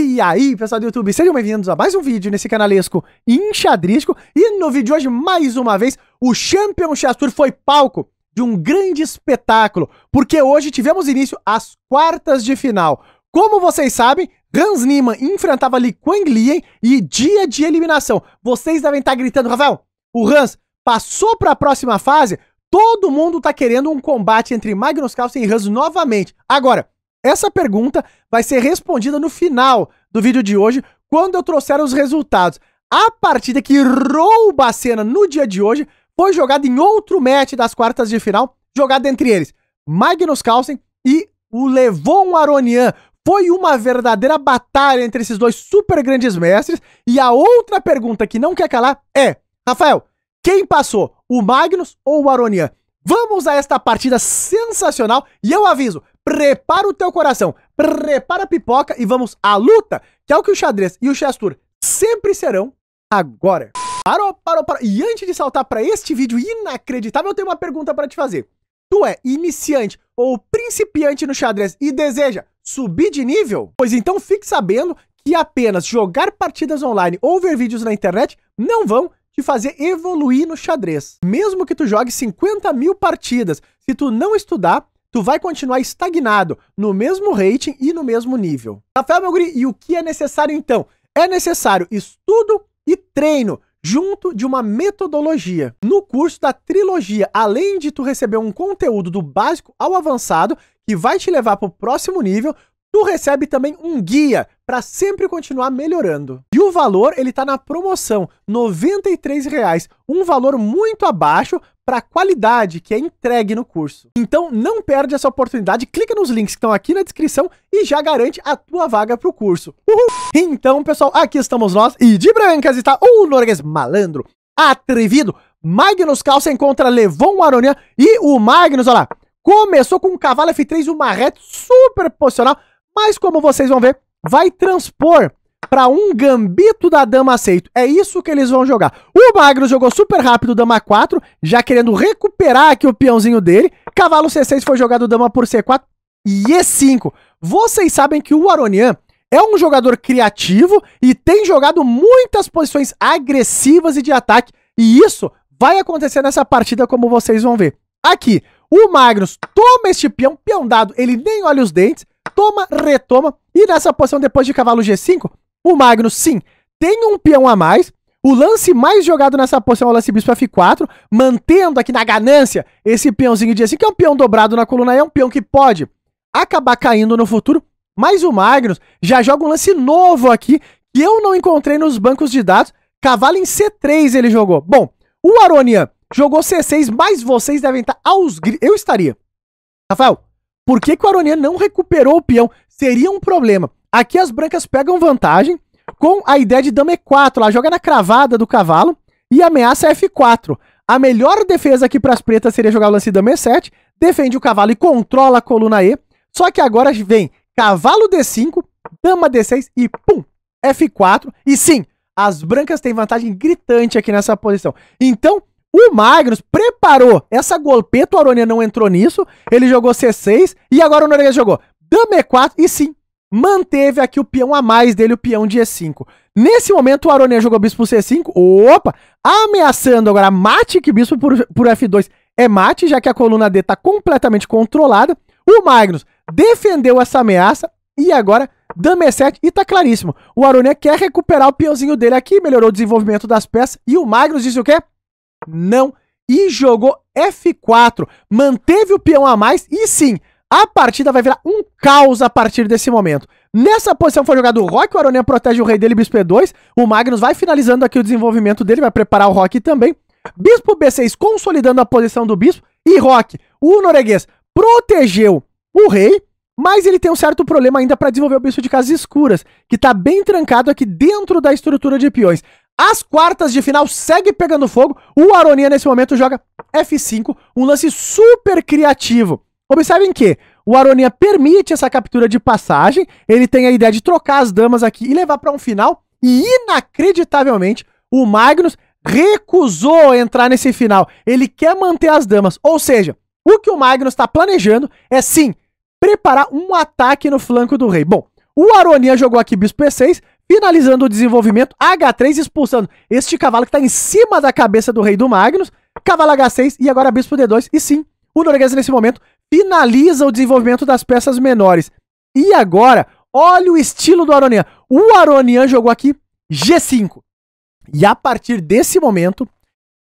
E aí, pessoal do YouTube, sejam bem-vindos a mais um vídeo nesse canalesco enxadrístico. E no vídeo de hoje, mais uma vez, o Champion Chess Tour foi palco de um grande espetáculo, porque hoje tivemos início às quartas de final. Como vocês sabem, Hans Niemann enfrentava Li Lien e dia de eliminação. Vocês devem estar tá gritando, Rafael, o Hans passou para a próxima fase? Todo mundo está querendo um combate entre Magnus Carlsen e Hans novamente. Agora, essa pergunta vai ser respondida no final do vídeo de hoje, quando eu trouxer os resultados. A partida que rouba a cena no dia de hoje foi jogada em outro match das quartas de final, jogada entre eles Magnus Carlsen e o Levon Aronian. Foi uma verdadeira batalha entre esses dois super grandes mestres. E a outra pergunta que não quer calar é: Rafael, quem passou, o Magnus ou o Aronian? Vamos a esta partida sensacional e eu aviso, prepara o teu coração, prepara a pipoca e vamos à luta, que é o que o xadrez e o chess tour sempre serão agora. Parou, parou, parou. E antes de saltar para este vídeo inacreditável, eu tenho uma pergunta para te fazer. Tu é iniciante ou principiante no xadrez e deseja subir de nível? Pois então fique sabendo que apenas jogar partidas online ou ver vídeos na internet não vão te fazer evoluir no xadrez. Mesmo que tu jogue 50 mil partidas, se tu não estudar, tu vai continuar estagnado no mesmo rating e no mesmo nível. Rafael Melgri, e o que é necessário então? É necessário estudo e treino junto de uma metodologia. No curso da trilogia, além de tu receber um conteúdo do básico ao avançado, que vai te levar para o próximo nível, tu recebe também um guia para sempre continuar melhorando. E o valor, ele tá na promoção, R$ 93,00, um valor muito abaixo para a qualidade que é entregue no curso. Então não perde essa oportunidade, clica nos links que estão aqui na descrição e já garante a tua vaga para o curso. Uhul. Então, pessoal, aqui estamos nós e de brancas está o norueguês malandro, atrevido, Magnus Carlsen contra Levon Aronian e o Magnus, olha lá, começou com um cavalo F3, uma reta super posicional, mas como vocês vão ver, vai transpor para um gambito da dama aceito. É isso que eles vão jogar. O Magro jogou super rápido dama 4, já querendo recuperar aqui o peãozinho dele. Cavalo C6 foi jogado dama por C4 e E5. Vocês sabem que o Aronian é um jogador criativo e tem jogado muitas posições agressivas e de ataque. E isso vai acontecer nessa partida, como vocês vão ver. Aqui, o Magnus toma este peão, peão dado, ele nem olha os dentes, toma, retoma, e nessa posição depois de cavalo G5, o Magnus, sim, tem um peão a mais. O lance mais jogado nessa posição é o lance bispo F4, mantendo aqui na ganância esse peãozinho de assim, que é um peão dobrado na coluna, é um peão que pode acabar caindo no futuro. Mas o Magnus já joga um lance novo aqui, que eu não encontrei nos bancos de dados. Cavalo em C3 ele jogou. Bom, o Aronian jogou C6, mas vocês devem estar aos gritos. Eu estaria. Rafael, por que, que o Aronian não recuperou o peão? Seria um problema. Aqui as brancas pegam vantagem com a ideia de dama E4, Ela joga na cravada do cavalo e ameaça F4. A melhor defesa aqui para as pretas seria jogar o lance dama E7, defende o cavalo e controla a coluna E. Só que agora vem cavalo D5, dama D6 e pum, F4. E sim, as brancas têm vantagem gritante aqui nessa posição. Então, o Magnus preparou essa golpeta, o Aronia não entrou nisso, ele jogou C6 e agora o Norueguês jogou dama E4 e sim, manteve aqui o peão a mais dele, o peão de E5. Nesse momento, o Aronia jogou bispo C5, opa, ameaçando agora mate, que bispo por, por F2 é mate, já que a coluna D está completamente controlada. O Magnus defendeu essa ameaça e agora dama E7 e tá claríssimo. O Aronia quer recuperar o peãozinho dele aqui, melhorou o desenvolvimento das peças e o Magnus disse o quê? Não. E jogou F4, manteve o peão a mais e sim, a partida vai virar um caos a partir desse momento. Nessa posição foi jogado o Rock, o Aronian protege o rei dele, bispo E2. O Magnus vai finalizando aqui o desenvolvimento dele, vai preparar o Rock também. Bispo B6 consolidando a posição do bispo. E Rock, o norueguês, protegeu o rei, mas ele tem um certo problema ainda para desenvolver o bispo de casas escuras, que está bem trancado aqui dentro da estrutura de peões. As quartas de final segue pegando fogo. O Aronia nesse momento joga F5, um lance super criativo Observem que o Aronia permite essa captura de passagem, ele tem a ideia de trocar as damas aqui e levar para um final, e inacreditavelmente, o Magnus recusou entrar nesse final. Ele quer manter as damas, ou seja, o que o Magnus está planejando é sim preparar um ataque no flanco do rei. Bom, o Aronia jogou aqui bispo e6, finalizando o desenvolvimento, H3 expulsando este cavalo que está em cima da cabeça do rei do Magnus, cavalo H6 e agora bispo D2, e sim, o norueguês nesse momento finaliza o desenvolvimento das peças menores. E agora, olha o estilo do Aronian. O Aronian jogou aqui G5. E a partir desse momento,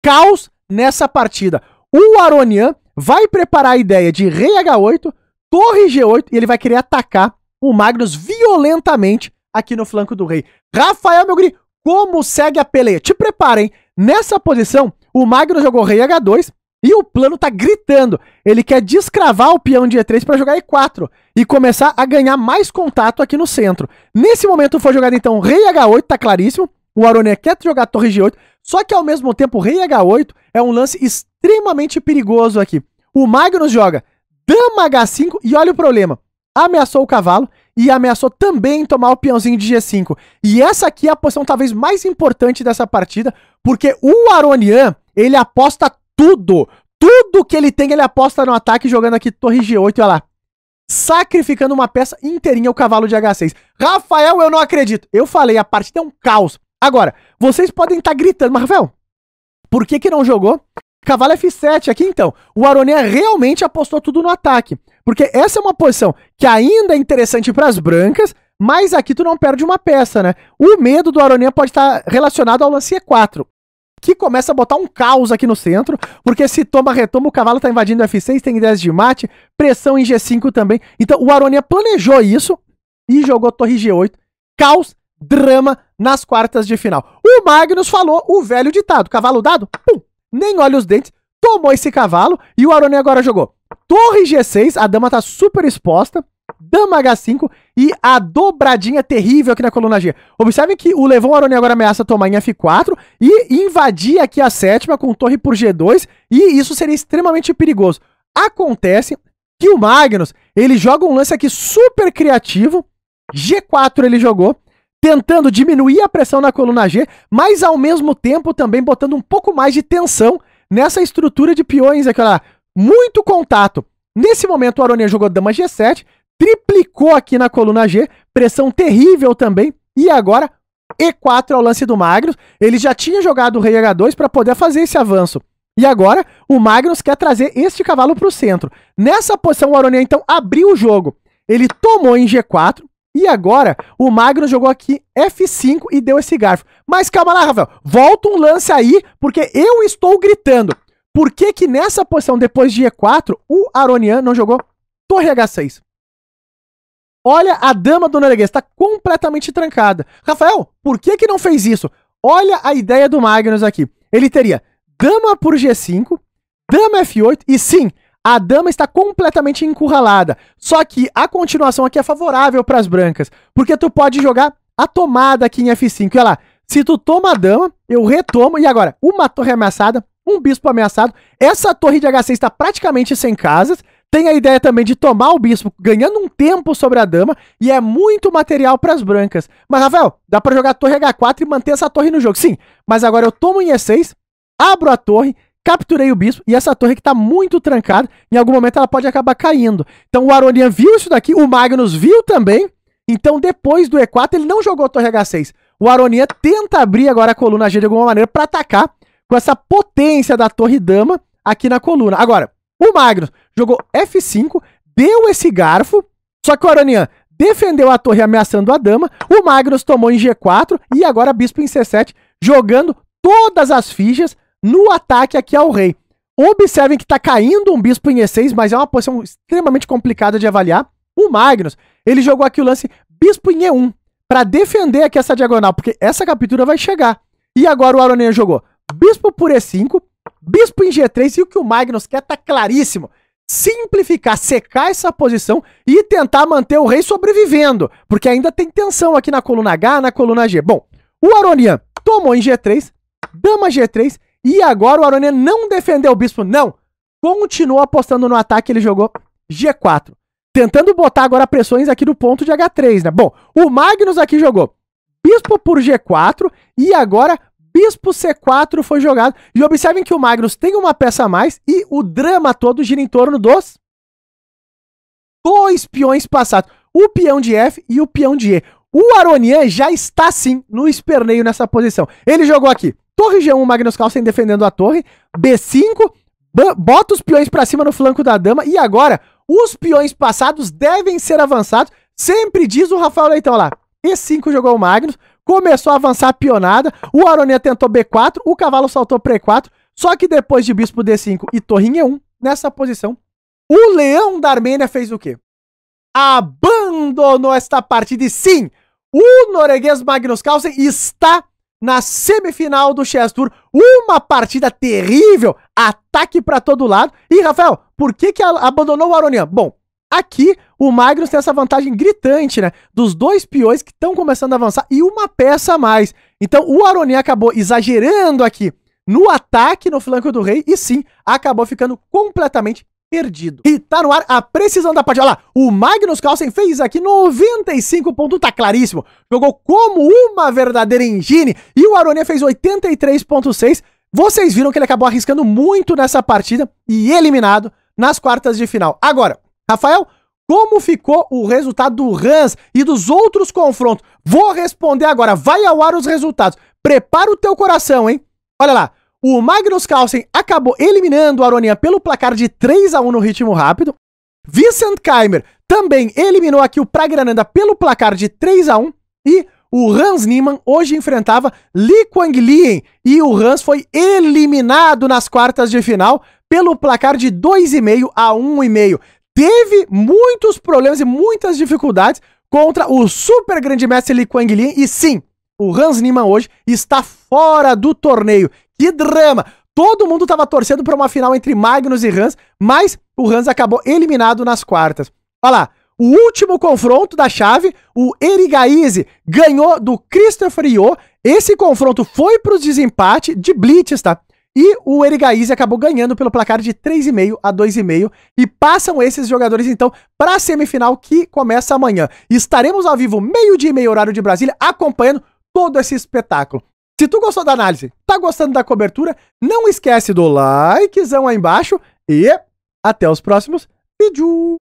caos nessa partida. O Aronian vai preparar a ideia de rei H8, torre G8, e ele vai querer atacar o Magnus violentamente aqui no flanco do rei. Rafael Melgri, como segue a peleia? Te prepara, hein? Nessa posição, o Magnus jogou rei H2, e o plano tá gritando. Ele quer descravar o peão de E3 para jogar E4 e começar a ganhar mais contato aqui no centro. Nesse momento foi jogado então rei H8, tá claríssimo. O Aronian é quer jogar torre G8, só que ao mesmo tempo rei H8 é um lance extremamente perigoso aqui. O Magnus joga dama H5 e olha o problema. Ameaçou o cavalo e ameaçou também tomar o peãozinho de G5. E essa aqui é a posição talvez mais importante dessa partida, porque o Aronian, ele aposta tudo, tudo que ele tem, ele aposta no ataque jogando aqui torre G8, olha lá. Sacrificando uma peça inteirinha o cavalo de H6. Rafael, eu não acredito. Eu falei, a partida é um caos. Agora, vocês podem estar tá gritando, mas Rafael, por que que não jogou cavalo F7 aqui então? O Aronia realmente apostou tudo no ataque. Porque essa é uma posição que ainda é interessante para as brancas, mas aqui tu não perde uma peça, né? O medo do Aronia pode estar tá relacionado ao lance E4 que começa a botar um caos aqui no centro, porque se toma retoma, o cavalo tá invadindo o F6, tem 10 de mate, pressão em G5 também. Então o Aronia planejou isso e jogou torre G8. Caos, drama nas quartas de final. O Magnus falou o velho ditado, cavalo dado, pum, nem olha os dentes, tomou esse cavalo e o Aronia agora jogou torre G6, a dama tá super exposta, Dama H5 e a dobradinha terrível aqui na coluna G. Observem que o Levon Aroni agora ameaça tomar em F4 e invadir aqui a sétima com torre por G2 e isso seria extremamente perigoso. Acontece que o Magnus, ele joga um lance aqui super criativo, G4 ele jogou, tentando diminuir a pressão na coluna G, mas ao mesmo tempo também botando um pouco mais de tensão nessa estrutura de peões aqui, olha lá, muito contato. Nesse momento o Aronia jogou dama G7 triplicou aqui na coluna G, pressão terrível também, e agora E4 ao lance do Magnus. Ele já tinha jogado o rei H2 para poder fazer esse avanço. E agora o Magnus quer trazer este cavalo para o centro. Nessa posição, o Aronian então abriu o jogo. Ele tomou em G4. E agora o Magnus jogou aqui F5 e deu esse garfo. Mas calma lá, Rafael. Volta um lance aí, porque eu estou gritando. Por que que nessa posição, depois de E4, o Aronian não jogou torre H6? Olha, a dama do norueguês está completamente trancada. Rafael, por que que não fez isso? Olha a ideia do Magnus aqui. Ele teria dama por G5, dama F8 e sim, a dama está completamente encurralada. Só que a continuação aqui é favorável para as brancas, porque tu pode jogar a tomada aqui em F5. Olha lá, se tu toma a dama, eu retomo e agora uma torre ameaçada, um bispo ameaçado. Essa torre de H6 está praticamente sem casas tem a ideia também de tomar o bispo ganhando um tempo sobre a dama e é muito material para as brancas. Mas, Rafael, dá para jogar a torre H4 e manter essa torre no jogo. Sim, mas agora eu tomo em E6, abro a torre, capturei o bispo e essa torre que está muito trancada, em algum momento ela pode acabar caindo. Então o Aronian viu isso daqui, o Magnus viu também. Então depois do E4 ele não jogou a torre H6. O Aronian tenta abrir agora a coluna G de alguma maneira para atacar com essa potência da torre dama aqui na coluna. Agora, o Magnus jogou F5, deu esse garfo, só que o Aronian defendeu a torre ameaçando a dama, o Magnus tomou em G4 e agora bispo em C7, jogando todas as fichas no ataque aqui ao rei. Observem que está caindo um bispo em E6, mas é uma posição extremamente complicada de avaliar. O Magnus, ele jogou aqui o lance bispo em E1 para defender aqui essa diagonal, porque essa captura vai chegar. E agora o Aronian jogou bispo por E5, bispo em G3 e o que o Magnus quer tá claríssimo simplificar, secar essa posição e tentar manter o rei sobrevivendo, porque ainda tem tensão aqui na coluna H, na coluna G. Bom, o Aronian tomou em G3, dama G3, e agora o Aronian não defendeu o bispo, não. Continuou apostando no ataque, ele jogou G4. Tentando botar agora pressões aqui no ponto de H3, né? Bom, o Magnus aqui jogou bispo por G4 e agora Bispo C4 foi jogado. E observem que o Magnus tem uma peça a mais e o drama todo gira em torno dos dois peões passados. O peão de F e o peão de E. O Aronian já está sim no esperneio nessa posição. Ele jogou aqui. Torre G1, Magnus Carlsen defendendo a torre. B5, bota os peões para cima no flanco da dama. E agora, os peões passados devem ser avançados. Sempre diz o Rafael Leitão lá. E5 jogou o Magnus começou a avançar a pionada, o Aronia tentou B4, o cavalo saltou para E4, só que depois de bispo D5 e torrinha 1, nessa posição, o leão da Armênia fez o quê? Abandonou esta partida e sim, o norueguês Magnus Carlsen está na semifinal do Chess Tour, uma partida terrível, ataque para todo lado. E Rafael, por que que abandonou o Aronian? Bom, Aqui, o Magnus tem essa vantagem gritante, né? Dos dois peões que estão começando a avançar e uma peça a mais. Então, o Aroni acabou exagerando aqui no ataque no flanco do rei e sim, acabou ficando completamente perdido. E tá no ar a precisão da partida. Olha lá, o Magnus Carlsen fez aqui 95 pontos, tá claríssimo. Jogou como uma verdadeira engine e o Aronia fez 83.6. Vocês viram que ele acabou arriscando muito nessa partida e eliminado nas quartas de final. Agora, Rafael, como ficou o resultado do Rams e dos outros confrontos? Vou responder agora. Vai ao ar os resultados. Prepara o teu coração, hein? Olha lá. O Magnus Carlsen acabou eliminando o Aronian pelo placar de 3 a 1 no ritmo rápido. Vincent Keimer também eliminou aqui o Pragrananda pelo placar de 3 a 1 e o Hans Niemann hoje enfrentava Li Kuanglien e o Hans foi eliminado nas quartas de final pelo placar de 2,5 a 1,5 teve muitos problemas e muitas dificuldades contra o super grande mestre Li Lin. E sim, o Hans Niemann hoje está fora do torneio. Que drama! Todo mundo estava torcendo para uma final entre Magnus e Hans, mas o Hans acabou eliminado nas quartas. Olha lá, o último confronto da chave, o Erigaize ganhou do Christopher Io. Esse confronto foi para o desempate de Blitz, tá? E o Erigaiz acabou ganhando pelo placar de 3,5 a 2,5. E passam esses jogadores, então, para a semifinal que começa amanhã. Estaremos ao vivo, meio-dia e meio horário de Brasília, acompanhando todo esse espetáculo. Se tu gostou da análise, tá gostando da cobertura, não esquece do likezão aí embaixo e até os próximos vídeos.